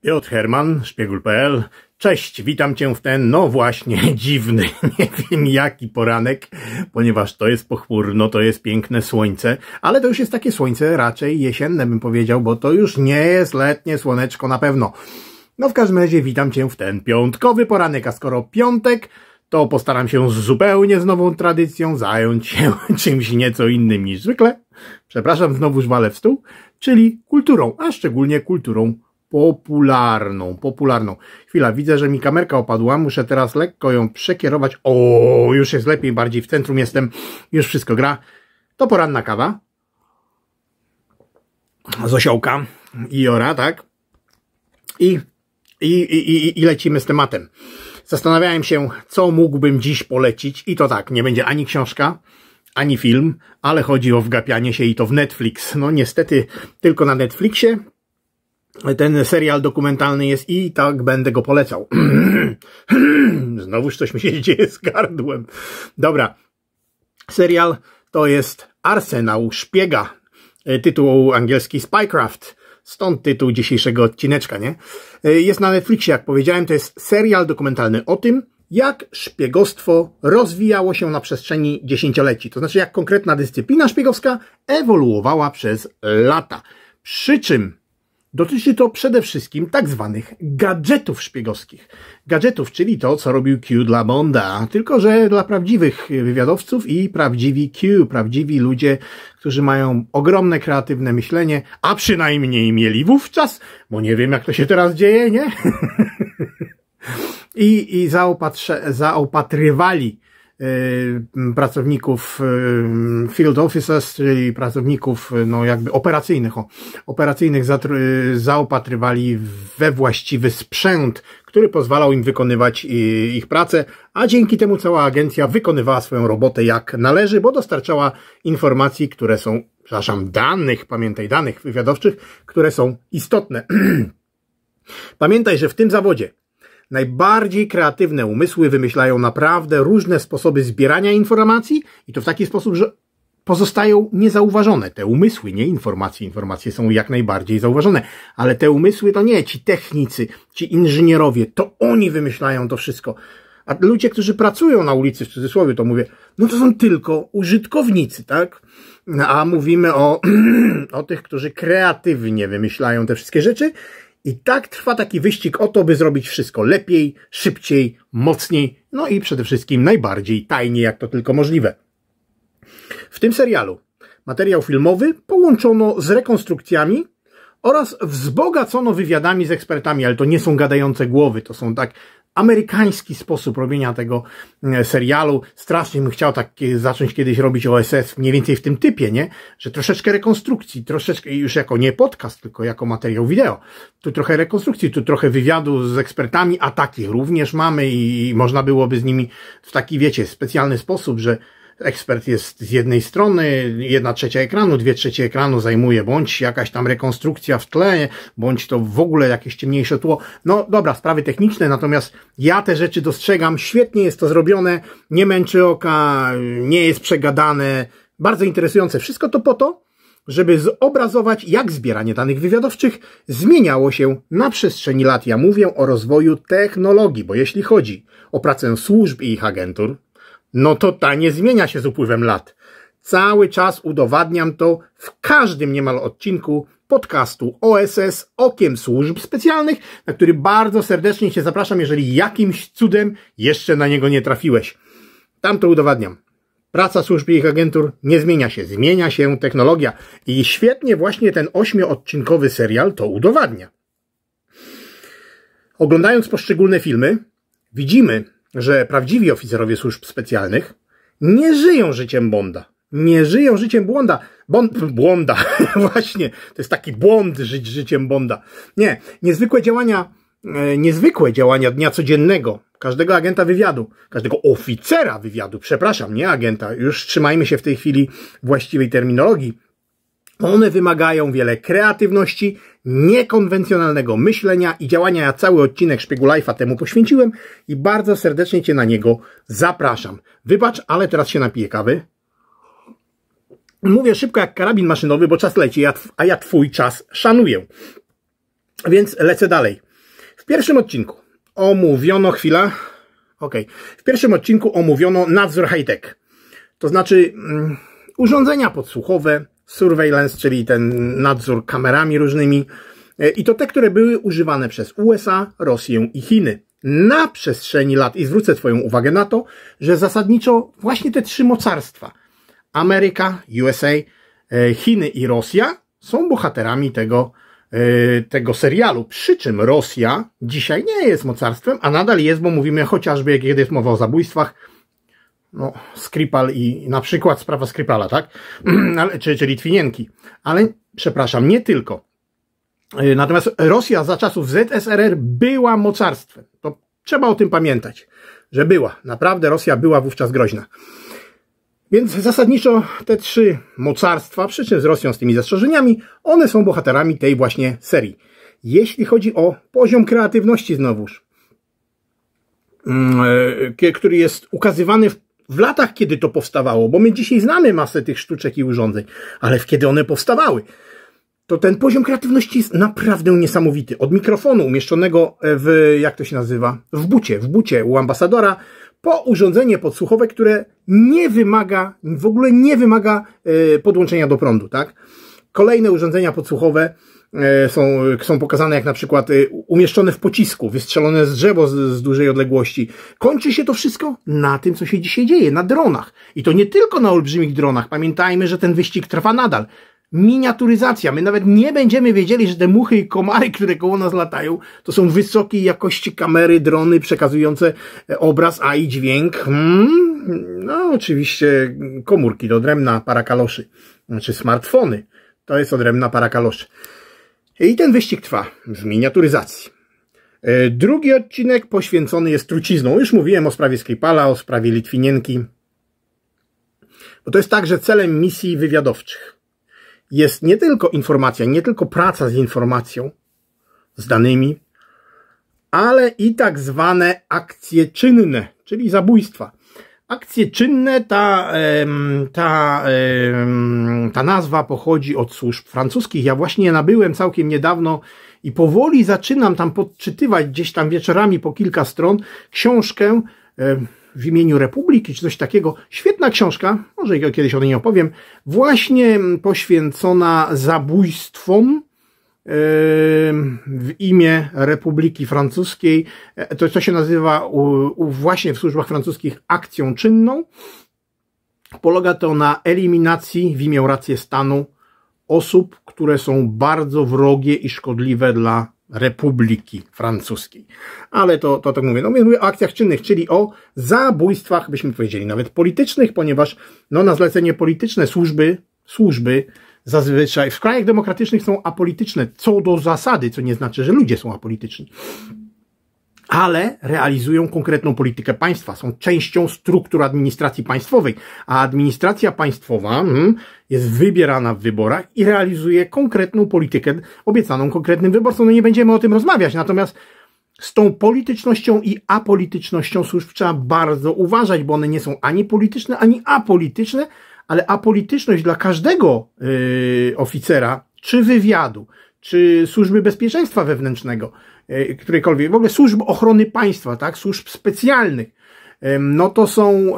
Piotr Herman, szpiegul.pl. Cześć, witam Cię w ten, no właśnie, dziwny, nie wiem jaki poranek, ponieważ to jest pochmurno, to jest piękne słońce, ale to już jest takie słońce raczej jesienne bym powiedział, bo to już nie jest letnie słoneczko na pewno. No w każdym razie witam Cię w ten piątkowy poranek, a skoro piątek, to postaram się zupełnie z nową tradycją zająć się czymś nieco innym niż zwykle. Przepraszam, znowu żwale w stół, czyli kulturą, a szczególnie kulturą popularną, popularną. Chwila, widzę, że mi kamerka opadła, muszę teraz lekko ją przekierować. O, już jest lepiej, bardziej w centrum jestem, już wszystko gra. To poranna kawa. Z osiołka i ora, tak? I, i, i, i lecimy z tematem. Zastanawiałem się, co mógłbym dziś polecić i to tak, nie będzie ani książka, ani film, ale chodzi o wgapianie się i to w Netflix. No niestety tylko na Netflixie ten serial dokumentalny jest i tak będę go polecał. Znowuż coś mi się dzieje z gardłem. Dobra. Serial to jest Arsenał Szpiega. E, tytuł angielski Spycraft. Stąd tytuł dzisiejszego odcineczka, nie? E, jest na Netflixie, jak powiedziałem, to jest serial dokumentalny o tym, jak szpiegostwo rozwijało się na przestrzeni dziesięcioleci. To znaczy, jak konkretna dyscyplina szpiegowska ewoluowała przez lata. Przy czym Dotyczy to przede wszystkim tak zwanych gadżetów szpiegowskich. Gadżetów, czyli to, co robił Q dla Bonda, tylko że dla prawdziwych wywiadowców i prawdziwi Q, prawdziwi ludzie, którzy mają ogromne kreatywne myślenie, a przynajmniej mieli wówczas, bo nie wiem jak to się teraz dzieje, nie? I, i zaopatrywali Y, pracowników y, field officers, czyli pracowników y, no jakby operacyjnych, o, operacyjnych zaopatrywali we właściwy sprzęt, który pozwalał im wykonywać ich pracę, a dzięki temu cała agencja wykonywała swoją robotę jak należy, bo dostarczała informacji, które są, przepraszam, danych, pamiętaj, danych wywiadowczych, które są istotne. pamiętaj, że w tym zawodzie Najbardziej kreatywne umysły wymyślają naprawdę różne sposoby zbierania informacji i to w taki sposób, że pozostają niezauważone. Te umysły, nie informacje. Informacje są jak najbardziej zauważone, ale te umysły to nie ci technicy, ci inżynierowie, to oni wymyślają to wszystko. A ludzie, którzy pracują na ulicy, w cudzysłowie to mówię, no to są tylko użytkownicy, tak? A mówimy o, o tych, którzy kreatywnie wymyślają te wszystkie rzeczy i tak trwa taki wyścig o to, by zrobić wszystko lepiej, szybciej, mocniej, no i przede wszystkim najbardziej tajnie, jak to tylko możliwe. W tym serialu materiał filmowy połączono z rekonstrukcjami oraz wzbogacono wywiadami z ekspertami, ale to nie są gadające głowy, to są tak amerykański sposób robienia tego e, serialu. Strasznie bym chciał tak e, zacząć kiedyś robić OSS mniej więcej w tym typie, nie? Że troszeczkę rekonstrukcji, troszeczkę już jako nie podcast, tylko jako materiał wideo. Tu trochę rekonstrukcji, tu trochę wywiadu z ekspertami, a takich również mamy i można byłoby z nimi w taki, wiecie, specjalny sposób, że ekspert jest z jednej strony, jedna trzecia ekranu, dwie trzecie ekranu zajmuje, bądź jakaś tam rekonstrukcja w tle, bądź to w ogóle jakieś ciemniejsze tło. No dobra, sprawy techniczne, natomiast ja te rzeczy dostrzegam, świetnie jest to zrobione, nie męczy oka, nie jest przegadane, bardzo interesujące. Wszystko to po to, żeby zobrazować, jak zbieranie danych wywiadowczych zmieniało się na przestrzeni lat. Ja mówię o rozwoju technologii, bo jeśli chodzi o pracę służb i ich agentur, no to ta nie zmienia się z upływem lat. Cały czas udowadniam to w każdym niemal odcinku podcastu OSS Okiem Służb Specjalnych, na który bardzo serdecznie się zapraszam, jeżeli jakimś cudem jeszcze na niego nie trafiłeś. Tam to udowadniam. Praca służb i ich agentur nie zmienia się, zmienia się technologia i świetnie właśnie ten ośmioodcinkowy serial to udowadnia. Oglądając poszczególne filmy, widzimy, że prawdziwi oficerowie służb specjalnych nie żyją życiem Bonda. Nie żyją życiem bonda, Bond, błąda, właśnie. To jest taki błąd żyć życiem Bonda. Nie, niezwykłe działania, e, niezwykłe działania dnia codziennego każdego agenta wywiadu, każdego oficera wywiadu, przepraszam, nie agenta, już trzymajmy się w tej chwili właściwej terminologii, one wymagają wiele kreatywności, niekonwencjonalnego myślenia i działania. Ja cały odcinek Szpiegu Life'a temu poświęciłem i bardzo serdecznie Cię na niego zapraszam. Wybacz, ale teraz się napiję kawy. Mówię szybko jak karabin maszynowy, bo czas leci, a ja Twój czas szanuję. Więc lecę dalej. W pierwszym odcinku omówiono chwila. Ok. W pierwszym odcinku omówiono nadzór high-tech. To znaczy mm, urządzenia podsłuchowe, surveillance, czyli ten nadzór kamerami różnymi. E, I to te, które były używane przez USA, Rosję i Chiny na przestrzeni lat. I zwrócę Twoją uwagę na to, że zasadniczo właśnie te trzy mocarstwa Ameryka, USA, e, Chiny i Rosja są bohaterami tego, e, tego serialu. Przy czym Rosja dzisiaj nie jest mocarstwem, a nadal jest, bo mówimy chociażby, kiedy jest mowa o zabójstwach, no, Skripal i na przykład sprawa Skripala, tak? czy, czy Litwinienki. Ale, przepraszam, nie tylko. E, natomiast Rosja za czasów ZSRR była mocarstwem. To trzeba o tym pamiętać, że była. Naprawdę Rosja była wówczas groźna. Więc zasadniczo te trzy mocarstwa, przy czym z Rosją z tymi zastrzeżeniami, one są bohaterami tej właśnie serii. Jeśli chodzi o poziom kreatywności znowuż, mm, e, który jest ukazywany w w latach, kiedy to powstawało, bo my dzisiaj znamy masę tych sztuczek i urządzeń, ale w kiedy one powstawały, to ten poziom kreatywności jest naprawdę niesamowity. Od mikrofonu umieszczonego w, jak to się nazywa, w bucie, w bucie u ambasadora, po urządzenie podsłuchowe, które nie wymaga, w ogóle nie wymaga e, podłączenia do prądu, tak? Kolejne urządzenia podsłuchowe e, są, są pokazane jak na przykład e, umieszczone w pocisku, wystrzelone z drzewo z, z, dużej odległości. Kończy się to wszystko na tym, co się dzisiaj dzieje, na dronach. I to nie tylko na olbrzymich dronach. Pamiętajmy, że ten wyścig trwa nadal. Miniaturyzacja. My nawet nie będziemy wiedzieli, że te muchy i komary, które koło nas latają, to są wysokiej jakości kamery, drony przekazujące e, obraz, a i dźwięk. Hmm? No, oczywiście komórki do drewna, para kaloszy, znaczy smartfony. To jest odrębna para kaloszy. I ten wyścig trwa w miniaturyzacji. E, drugi odcinek poświęcony jest trucizną. Już mówiłem o sprawie Skripala, o sprawie Litwinienki. Bo to jest także celem misji wywiadowczych. Jest nie tylko informacja, nie tylko praca z informacją, z danymi, ale i tak zwane akcje czynne, czyli zabójstwa. Akcje czynne, ta, ta, ta nazwa pochodzi od służb francuskich. Ja właśnie nabyłem całkiem niedawno i powoli zaczynam tam podczytywać gdzieś tam wieczorami po kilka stron książkę w imieniu Republiki, czy coś takiego. Świetna książka, może kiedyś o niej opowiem, właśnie poświęcona zabójstwom w imię Republiki Francuskiej. E, to, co się nazywa u, u właśnie w służbach francuskich akcją czynną. Polega to na eliminacji w imię racji stanu osób, które są bardzo wrogie i szkodliwe dla Republiki Francuskiej. Ale to, to tak mówię. No, mówię o akcjach czynnych, czyli o zabójstwach, byśmy powiedzieli, nawet politycznych, ponieważ no, na zlecenie polityczne służby, służby zazwyczaj w krajach demokratycznych są apolityczne co do zasady, co nie znaczy, że ludzie są apolityczni. Ale realizują konkretną politykę państwa, są częścią struktur administracji państwowej, a administracja państwowa hmm, jest wybierana w wyborach i realizuje konkretną politykę obiecaną konkretnym wyborcom. No nie będziemy o tym rozmawiać, natomiast z tą politycznością i apolitycznością służb trzeba bardzo uważać, bo one nie są ani polityczne, ani apolityczne, ale apolityczność dla każdego yy, oficera, czy wywiadu, czy służby bezpieczeństwa wewnętrznego, yy, którejkolwiek, w ogóle służb ochrony państwa, tak, służb specjalnych, yy, no to są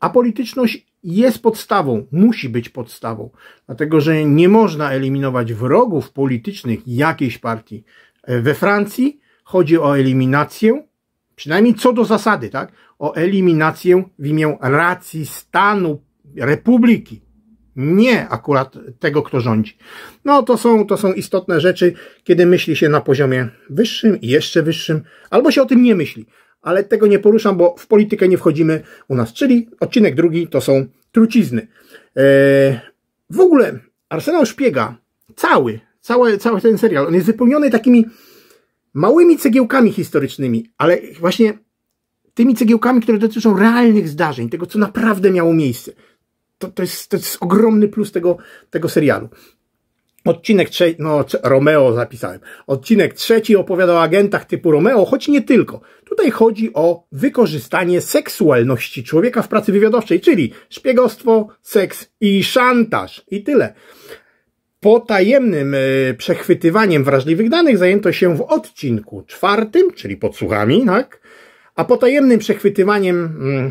apolityczność jest podstawą, musi być podstawą, dlatego że nie można eliminować wrogów politycznych jakiejś partii. E, we Francji chodzi o eliminację, przynajmniej co do zasady, tak? o eliminację w imię racji stanu republiki. Nie akurat tego, kto rządzi. No to są, to są istotne rzeczy, kiedy myśli się na poziomie wyższym i jeszcze wyższym, albo się o tym nie myśli. Ale tego nie poruszam, bo w politykę nie wchodzimy u nas. Czyli odcinek drugi to są trucizny. Eee, w ogóle Arsenał Szpiega, cały, cały, cały ten serial, on jest wypełniony takimi małymi cegiełkami historycznymi, ale właśnie tymi cegiełkami, które dotyczą realnych zdarzeń, tego, co naprawdę miało miejsce. To, to, jest, to jest ogromny plus tego, tego serialu. Odcinek trzeci, no Romeo zapisałem. Odcinek trzeci opowiada o agentach typu Romeo, choć nie tylko. Tutaj chodzi o wykorzystanie seksualności człowieka w pracy wywiadowczej, czyli szpiegostwo, seks i szantaż. I tyle. Potajemnym yy, przechwytywaniem wrażliwych danych zajęto się w odcinku czwartym, czyli podsłuchami, tak? a potajemnym przechwytywaniem, mm,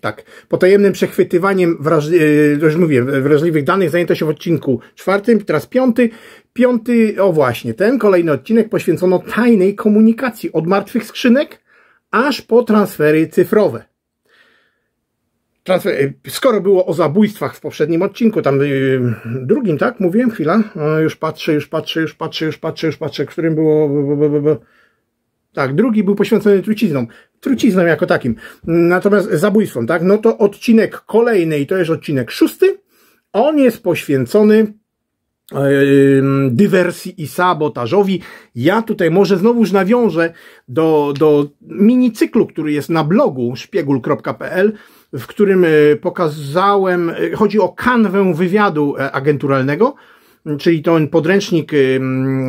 tak, potajemnym przechwytywaniem, wrażli, e, już mówię, e, wrażliwych danych zajęto się w odcinku czwartym, teraz piąty. Piąty, o właśnie, ten kolejny odcinek poświęcono tajnej komunikacji od martwych skrzynek aż po transfery cyfrowe. Transfer, e, skoro było o zabójstwach w poprzednim odcinku, tam yy, drugim, tak? Mówiłem, chwila, już patrzę, już patrzę, już patrzę, już patrzę, już patrzę, którym było... By, tak, drugi był poświęcony truciznom. Truciznom jako takim. Natomiast zabójstwom, tak? No to odcinek kolejny i to jest odcinek szósty. On jest poświęcony e, dywersji i sabotażowi. Ja tutaj może znowuż nawiążę do, do minicyklu, który jest na blogu szpiegul.pl, w którym e, pokazałem, e, chodzi o kanwę wywiadu agenturalnego, czyli ten podręcznik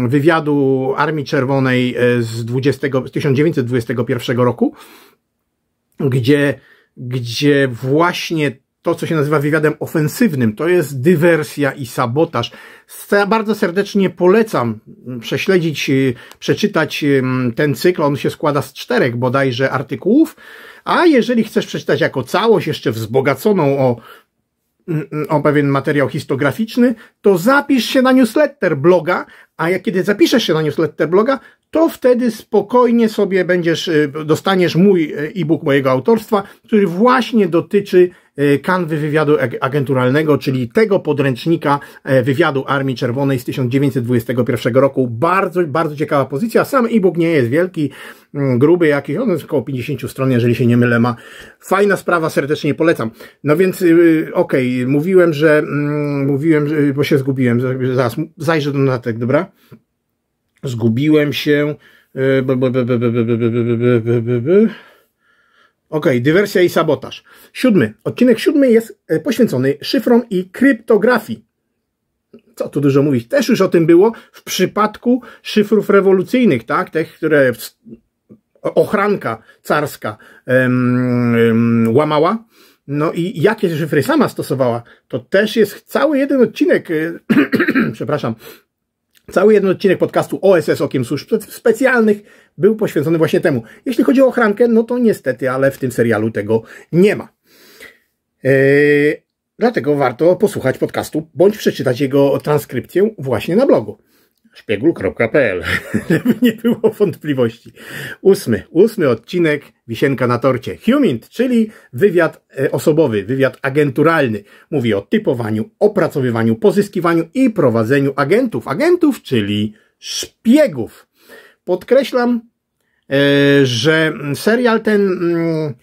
wywiadu Armii Czerwonej e, z 20, 1921 roku, gdzie, gdzie właśnie to, co się nazywa wywiadem ofensywnym, to jest dywersja i sabotaż. Bardzo serdecznie polecam prześledzić, y, przeczytać ten cykl. On się składa z czterech bodajże artykułów. A jeżeli chcesz przeczytać jako całość, jeszcze wzbogaconą o Y, y, o pewien materiał histograficzny, to zapisz się na newsletter bloga, a jak kiedy zapiszesz się na newsletter bloga, to wtedy spokojnie sobie będziesz, y, dostaniesz mój e-book mojego autorstwa, który właśnie dotyczy kanwy wywiadu agenturalnego, czyli tego podręcznika wywiadu Armii Czerwonej z 1921 roku. Bardzo, bardzo ciekawa pozycja. Sam e-book nie jest wielki, gruby jakiś, on jest około 50 stron, jeżeli się nie mylę, ma. Fajna sprawa, serdecznie polecam. No więc, okej, okay, mówiłem, że, mówiłem, że, bo się zgubiłem, zaraz zajrzę do notatek, dobra? Zgubiłem się, Ok, dywersja i sabotaż. Siódmy. Odcinek siódmy jest e, poświęcony szyfrom i kryptografii. Co tu dużo mówić? Też już o tym było w przypadku szyfrów rewolucyjnych, tak? Tych, które ochranka carska um, um, łamała. No i jakie szyfry sama stosowała, to też jest cały jeden odcinek, e, przepraszam, Cały jeden odcinek podcastu OSS Okiem Służb Specjalnych był poświęcony właśnie temu. Jeśli chodzi o ochrankę, no to niestety, ale w tym serialu tego nie ma. Yy, dlatego warto posłuchać podcastu bądź przeczytać jego transkrypcję właśnie na blogu szpiegul.pl, żeby nie było wątpliwości. Ósmy, ósmy odcinek Wisienka na torcie. Humint, czyli wywiad e, osobowy, wywiad agenturalny. Mówi o typowaniu, opracowywaniu, pozyskiwaniu i prowadzeniu agentów. Agentów, czyli szpiegów. Podkreślam, e, że serial ten, mm,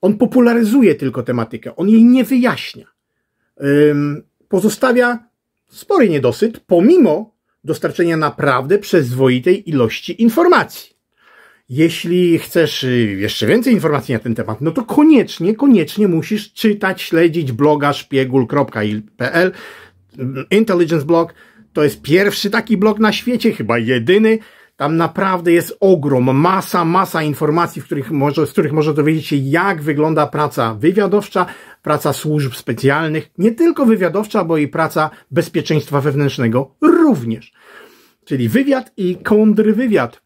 on popularyzuje tylko tematykę, on jej nie wyjaśnia. Pozostawia spory niedosyt, pomimo dostarczenia naprawdę przyzwoitej ilości informacji. Jeśli chcesz y, jeszcze więcej informacji na ten temat, no to koniecznie, koniecznie musisz czytać, śledzić bloga szpiegul.pl Intelligence Blog. To jest pierwszy taki blog na świecie, chyba jedyny, tam naprawdę jest ogrom, masa, masa informacji, w których może, z których może dowiedzieć się, jak wygląda praca wywiadowcza, praca służb specjalnych, nie tylko wywiadowcza, bo i praca bezpieczeństwa wewnętrznego również. Czyli wywiad i kontrwywiad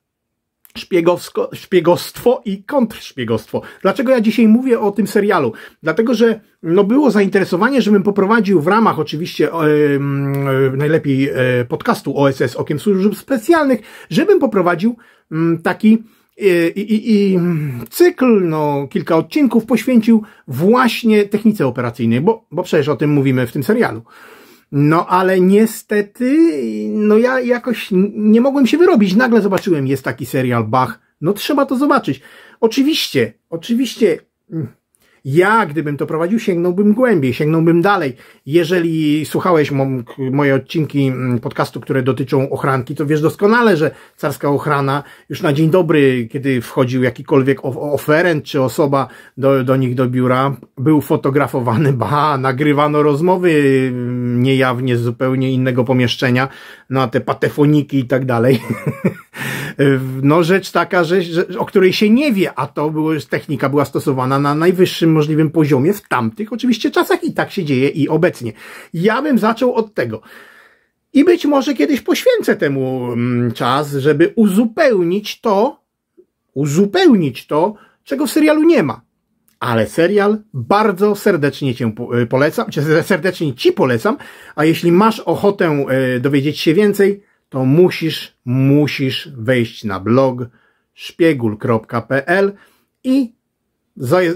szpiegowsko, szpiegostwo i kontrszpiegostwo. Dlaczego ja dzisiaj mówię o tym serialu? Dlatego, że no było zainteresowanie, żebym poprowadził w ramach oczywiście e, e najlepiej e, podcastu OSS Okiem Służb Specjalnych, żebym poprowadził m, taki e, i, i, i cykl, no, kilka odcinków poświęcił właśnie technice operacyjnej, bo, bo przecież o tym mówimy w tym serialu. No ale niestety, no ja jakoś nie mogłem się wyrobić. Nagle zobaczyłem, jest taki serial Bach. No trzeba to zobaczyć. Oczywiście, oczywiście mm, ja, gdybym to prowadził, sięgnąłbym głębiej, sięgnąłbym dalej. Jeżeli słuchałeś moje odcinki mm, podcastu, które dotyczą ochranki, to wiesz doskonale, że carska ochrana już na dzień dobry, kiedy wchodził jakikolwiek oferent czy osoba do, do nich do biura, był fotografowany, ba, nagrywano rozmowy mm, niejawnie z zupełnie innego pomieszczenia, no a te patefoniki i tak dalej. no rzecz taka, że, że, o której się nie wie, a to była technika była stosowana na najwyższym możliwym poziomie w tamtych oczywiście czasach i tak się dzieje i obecnie. Ja bym zaczął od tego. I być może kiedyś poświęcę temu mm, czas, żeby uzupełnić to, uzupełnić to, czego w serialu nie ma. Ale serial bardzo serdecznie cię y, polecam, czy serdecznie ci polecam, a jeśli masz ochotę y, dowiedzieć się więcej, to musisz, musisz wejść na blog szpiegul.pl i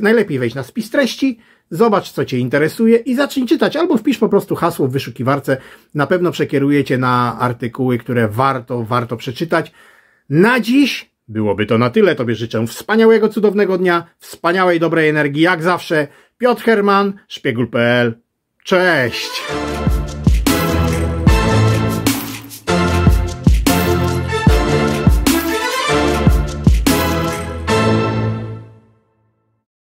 Najlepiej wejść na spis treści, zobacz co Cię interesuje i zacznij czytać, albo wpisz po prostu hasło w wyszukiwarce. Na pewno przekierujecie na artykuły, które warto, warto przeczytać. Na dziś byłoby to na tyle. Tobie życzę wspaniałego, cudownego dnia, wspaniałej, dobrej energii, jak zawsze. Piotr Herman, szpiegul.pl. Cześć!